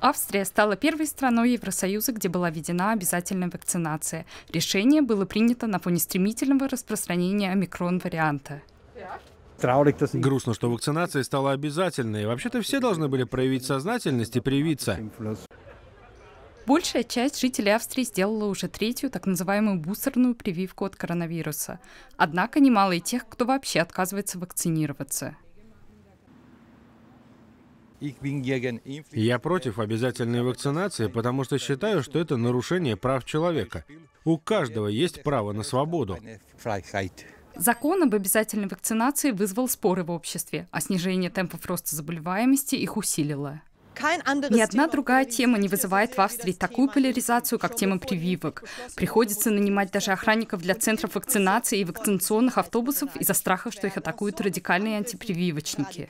Австрия стала первой страной Евросоюза, где была введена обязательная вакцинация. Решение было принято на фоне стремительного распространения омикрон-варианта. Грустно, что вакцинация стала обязательной. Вообще-то все должны были проявить сознательность и привиться. Большая часть жителей Австрии сделала уже третью так называемую бустерную прививку от коронавируса. Однако немало и тех, кто вообще отказывается вакцинироваться. Я против обязательной вакцинации, потому что считаю, что это нарушение прав человека. У каждого есть право на свободу. Закон об обязательной вакцинации вызвал споры в обществе, а снижение темпов роста заболеваемости их усилило. Ни одна другая тема не вызывает в Австрии такую поляризацию, как тема прививок. Приходится нанимать даже охранников для центров вакцинации и вакцинационных автобусов из-за страха, что их атакуют радикальные антипрививочники.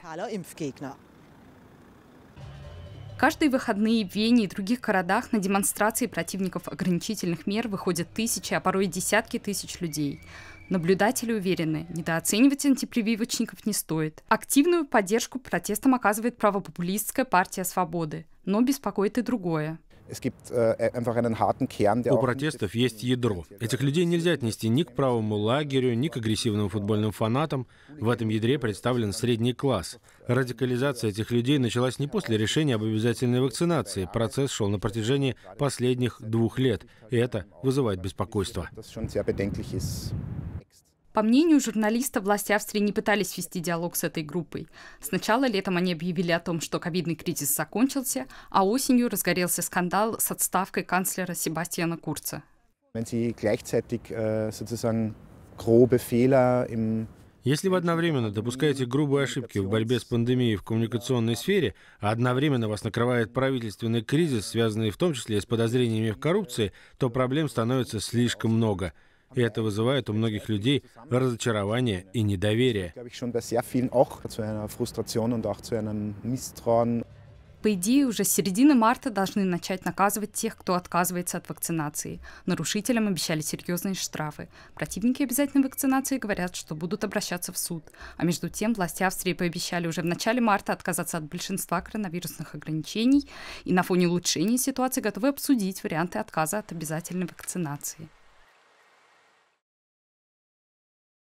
Каждые выходные в Вене и других городах на демонстрации противников ограничительных мер выходят тысячи, а порой и десятки тысяч людей. Наблюдатели уверены, недооценивать антипрививочников не стоит. Активную поддержку протестам оказывает правопопулистская партия свободы, но беспокоит и другое. Äh, e, У протестов есть ядро. Этих людей нельзя отнести ни к правому лагерю, ни к агрессивным футбольным фанатам. В этом ядре представлен средний класс. Радикализация этих людей началась не после решения об обязательной вакцинации. Процесс шел на протяжении последних двух лет, и это вызывает беспокойство. По мнению журналиста, власти Австрии не пытались вести диалог с этой группой. Сначала летом они объявили о том, что ковидный кризис закончился, а осенью разгорелся скандал с отставкой канцлера Себастьяна Курца. Äh, Если вы одновременно допускаете грубые ошибки в борьбе с пандемией в коммуникационной сфере, а одновременно вас накрывает правительственный кризис, связанный в том числе с подозрениями в коррупции, то проблем становится слишком много – и это вызывает у многих людей разочарование и недоверие. По идее, уже с середины марта должны начать наказывать тех, кто отказывается от вакцинации. Нарушителям обещали серьезные штрафы. Противники обязательной вакцинации говорят, что будут обращаться в суд. А между тем, власти Австрии пообещали уже в начале марта отказаться от большинства коронавирусных ограничений и на фоне улучшения ситуации готовы обсудить варианты отказа от обязательной вакцинации.